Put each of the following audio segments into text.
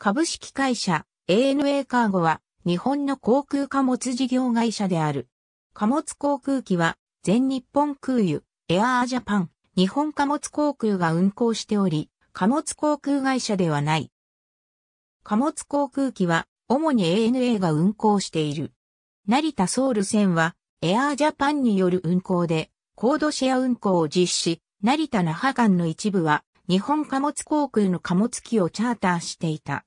株式会社 ANA カーゴは日本の航空貨物事業会社である。貨物航空機は全日本空輸、エアージャパン、日本貨物航空が運航しており、貨物航空会社ではない。貨物航空機は主に ANA が運航している。成田ソウル線はエアージャパンによる運航でコードシェア運航を実施、成田那覇間の一部は日本貨物航空の貨物機をチャーターしていた。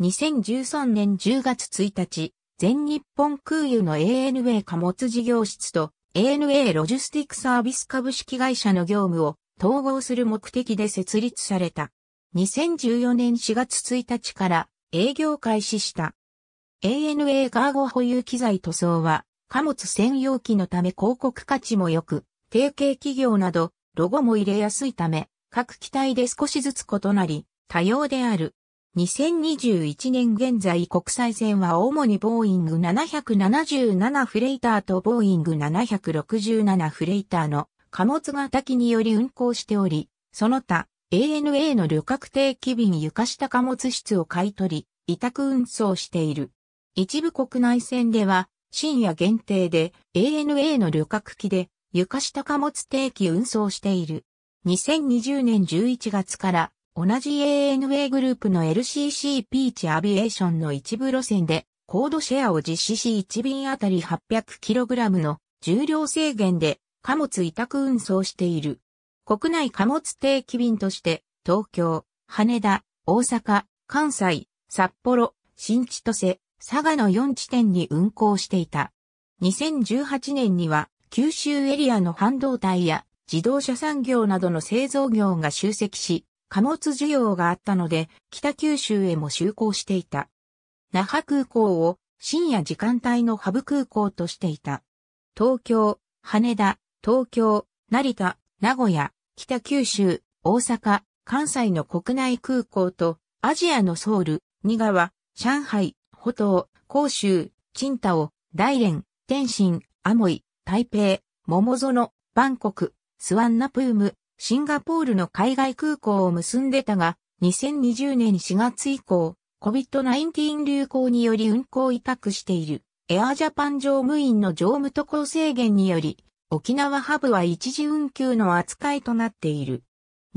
2013年10月1日、全日本空輸の ANA 貨物事業室と ANA ロジスティックサービス株式会社の業務を統合する目的で設立された。2014年4月1日から営業開始した。ANA カーゴ保有機材塗装は貨物専用機のため広告価値も良く、提携企業などロゴも入れやすいため、各機体で少しずつ異なり、多様である。2021年現在国際線は主にボーイング777フレイターとボーイング767フレイターの貨物型機により運行しており、その他 ANA の旅客定期便床下貨物室を買い取り、委託運送している。一部国内線では深夜限定で ANA の旅客機で床下貨物定期運送している。2020年11月から同じ ANA グループの LCC ピーチアビエーションの一部路線で、コードシェアを実施し1便あたり 800kg の重量制限で貨物委託運送している。国内貨物定期便として、東京、羽田、大阪、関西、札幌、新千歳、佐賀の4地点に運行していた。2018年には、九州エリアの半導体や自動車産業などの製造業が集積し、貨物需要があったので、北九州へも就航していた。那覇空港を深夜時間帯のハブ空港としていた。東京、羽田、東京、成田、名古屋、北九州、大阪、関西の国内空港と、アジアのソウル、新川、上海、保東、広州、青島、大連、天津、アモイ、台北、桃園、バンコク、スワンナプーム、シンガポールの海外空港を結んでたが、2020年4月以降、COVID-19 流行により運航委託している、エアジャパン乗務員の乗務渡航制限により、沖縄ハブは一時運休の扱いとなっている。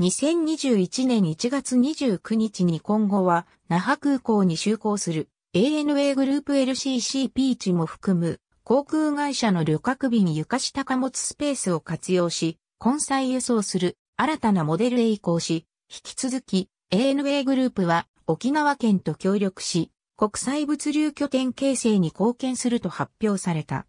2021年1月29日に今後は、那覇空港に就航する ANA グループ LCC ピーチも含む、航空会社の旅客便床下貨物スペースを活用し、混載輸送する新たなモデルへ移行し、引き続き ANA グループは沖縄県と協力し、国際物流拠点形成に貢献すると発表された。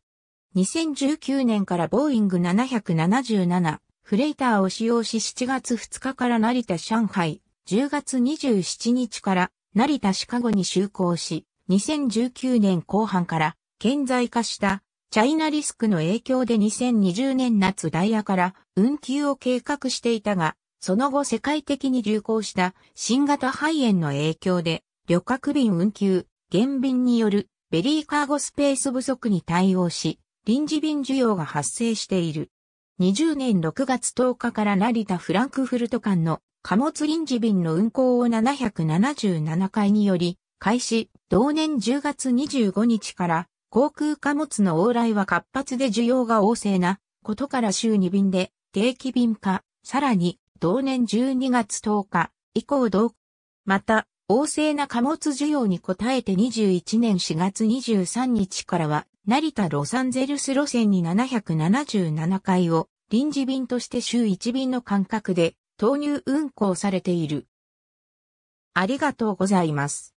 2019年からボーイング777フレイターを使用し7月2日から成田上海、10月27日から成田シカゴに就航し、2019年後半から顕在化したチャイナリスクの影響で2020年夏ダイヤから運休を計画していたが、その後世界的に流行した新型肺炎の影響で旅客便運休、減便によるベリーカーゴスペース不足に対応し、臨時便需要が発生している。20年6月10日から成田フランクフルト間の貨物臨時便の運行を777回により、開始、同年10月25日から航空貨物の往来は活発で需要が旺盛なことから週2便で定期便化、さらに同年12月10日以降同、また旺盛な貨物需要に応えて21年4月23日からは成田ロサンゼルス路線に777回を臨時便として週1便の間隔で投入運行されている。ありがとうございます。